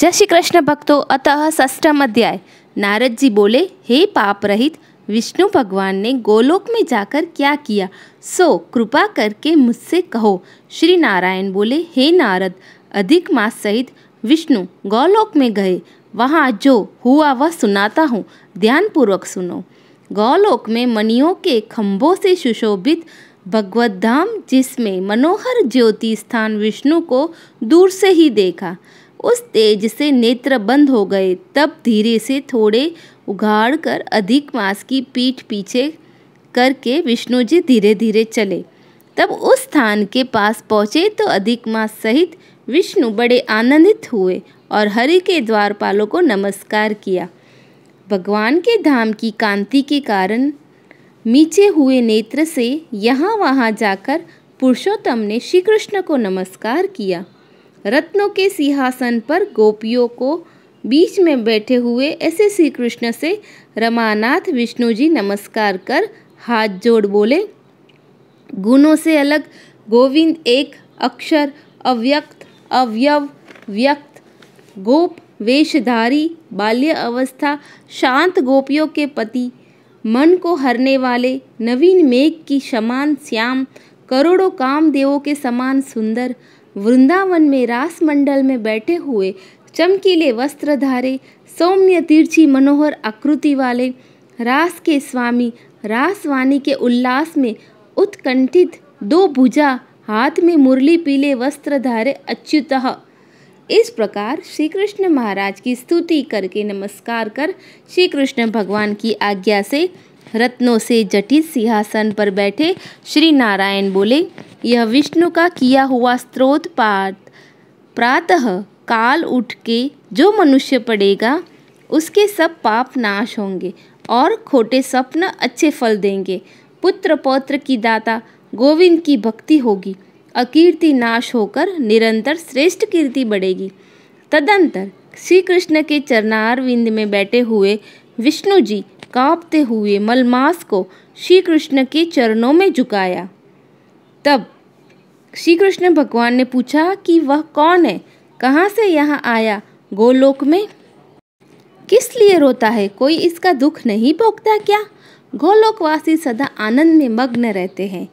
जय श्री कृष्ण भक्तों अतः षष्टम अध्याय नारद जी बोले हे पाप रहित विष्णु भगवान ने गोलोक में जाकर क्या किया सो कृपा करके मुझसे कहो श्री नारायण बोले हे नारद अधिक मास सहित विष्णु गौलोक में गए वहाँ जो हुआ वह सुनाता हूँ ध्यानपूर्वक सुनो गौलोक में मनियों के खम्भों से सुशोभित भगवत धाम जिसमें मनोहर ज्योति स्थान विष्णु को दूर से ही देखा उस तेज से नेत्र बंद हो गए तब धीरे से थोड़े उघाड़ कर अधिक मास की पीठ पीछे करके विष्णु जी धीरे धीरे चले तब उस स्थान के पास पहुँचे तो अधिक मास सहित विष्णु बड़े आनंदित हुए और हरि के द्वारपालों को नमस्कार किया भगवान के धाम की कांति के कारण नीचे हुए नेत्र से यहाँ वहाँ जाकर पुरुषोत्तम ने श्री कृष्ण को नमस्कार किया रत्नों के सिंहासन पर गोपियों को बीच में बैठे हुए ऐसे श्री कृष्ण से रमानाथ विष्णु जी नमस्कार कर हाथ जोड़ बोले गुणों से अलग गोविंद एक अक्षर अव्यक्त अवयव व्यक्त गोप वेशधारी बाल्य अवस्था शांत गोपियों के पति मन को हरने वाले नवीन मेघ की समान श्याम करोड़ों कामदेवों के समान सुंदर वृंदावन में रास मंडल में बैठे हुए चमकीले वस्त्र धारे सौम्य तिरछी मनोहर आकृति वाले रास के स्वामी रासवाणी के उल्लास में उत्कंठित दो भुजा हाथ में मुरली पीले वस्त्र धारे अच्युत इस प्रकार श्री कृष्ण महाराज की स्तुति करके नमस्कार कर श्री कृष्ण भगवान की आज्ञा से रत्नों से जटित सिंहासन पर बैठे श्री नारायण बोले यह विष्णु का किया हुआ स्त्रोत पाठ प्रातः काल उठ के जो मनुष्य पड़ेगा उसके सब पाप नाश होंगे और खोटे स्वप्न अच्छे फल देंगे पुत्र पौत्र की दाता गोविंद की भक्ति होगी अकीर्ति नाश होकर निरंतर श्रेष्ठ कीर्ति बढ़ेगी तदंतर श्री कृष्ण के चरणार विंद में बैठे हुए विष्णु जी कांपते हुए मलमास को श्री कृष्ण के चरणों में झुकाया तब श्री कृष्ण भगवान ने पूछा कि वह कौन है कहाँ से यहाँ आया गोलोक में किस लिए रोता है कोई इसका दुख नहीं भोगता क्या गोलोकवासी सदा आनंद में मग्न रहते हैं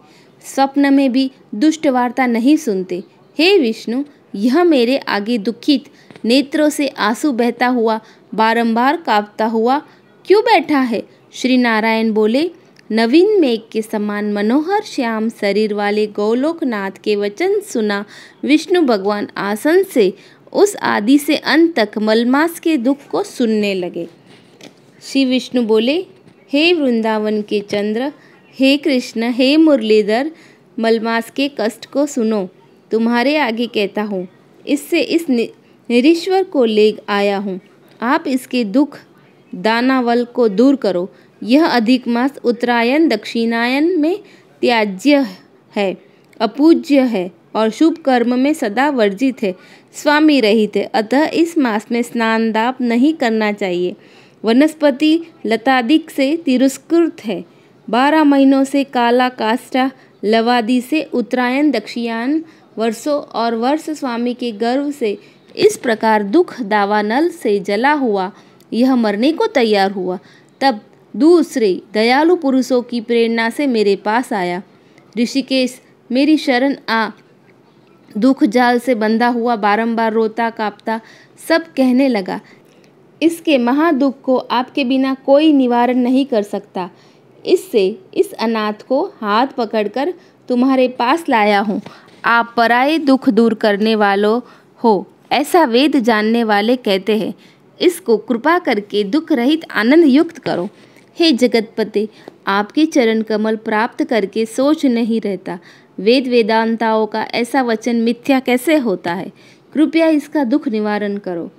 स्वप्न में भी दुष्ट वार्ता नहीं सुनते हे विष्णु यह मेरे आगे दुखित नेत्रों से आंसू बहता हुआ बारंबार कांपता हुआ क्यों बैठा है श्री नारायण बोले नवीन मेघ के समान मनोहर श्याम शरीर वाले गौलोकनाथ के वचन सुना विष्णु भगवान आसन से उस आदि से अंत तक मलमास के दुख को सुनने लगे श्री विष्णु बोले हे वृंदावन के चंद्र हे कृष्ण हे मुरलीधर मलमास के कष्ट को सुनो तुम्हारे आगे कहता हूँ इससे इस निरीश्वर को ले आया हूँ आप इसके दुख दानावल को दूर करो यह अधिक मास उत्तरायण दक्षिणायन में त्याज्य है अपूज्य है और शुभ कर्म में सदा वर्जित है स्वामी रहित है अतः इस मास में स्नान दाप नहीं करना चाहिए वनस्पति लतादिक से तिरस्कृत है बारह महीनों से काला काष्टा लवादि से उत्तरायण दक्षिणायन वर्षों और वर्ष स्वामी के गर्व से इस प्रकार दुख दावानल से जला हुआ यह मरने को तैयार हुआ तब दूसरे दयालु पुरुषों की प्रेरणा से मेरे पास आया ऋषिकेश मेरी शरण आ दुख जाल से बंधा हुआ बारंबार रोता कांपता सब कहने लगा इसके महादुख को आपके बिना कोई निवारण नहीं कर सकता इससे इस अनाथ को हाथ पकड़कर तुम्हारे पास लाया हूँ आप पराए दुख दूर करने वालों हो ऐसा वेद जानने वाले कहते हैं इसको कृपा करके दुख रहित आनंद युक्त करो हे जगतपते आपके चरण कमल प्राप्त करके सोच नहीं रहता वेद वेदांताओं का ऐसा वचन मिथ्या कैसे होता है कृपया इसका दुख निवारण करो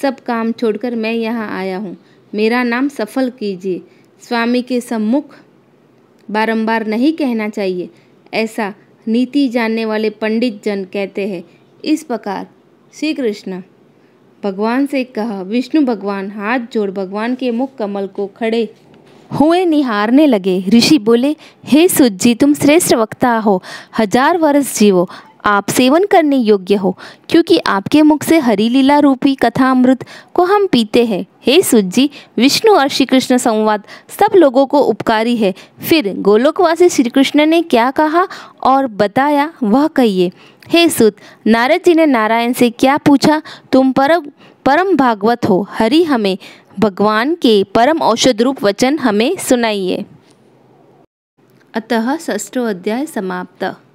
सब काम छोड़कर मैं यहाँ आया हूँ मेरा नाम सफल कीजिए स्वामी के सम्मुख बारंबार नहीं कहना चाहिए ऐसा नीति जानने वाले पंडित जन कहते हैं इस प्रकार श्री कृष्ण भगवान से कहा विष्णु भगवान हाथ जोड़ भगवान के मुख कमल को खड़े हुए निहारने लगे ऋषि बोले हे सुत जी तुम श्रेष्ठ वक्ता हो हजार वर्ष जीवो आप सेवन करने योग्य हो क्योंकि आपके मुख से हरी लीला रूपी अमृत को हम पीते हैं हे सुजी विष्णु और श्री कृष्ण संवाद सब लोगों को उपकारी है फिर गोलोकवासी श्री कृष्ण ने क्या कहा और बताया वह कहिए हे सुत नारद जी ने नारायण से क्या पूछा तुम परम परम भागवत हो हरि हमें भगवान के परम औषध रूप वचन हमें सुनाइए अतः षष्ठो अध्याय समाप्त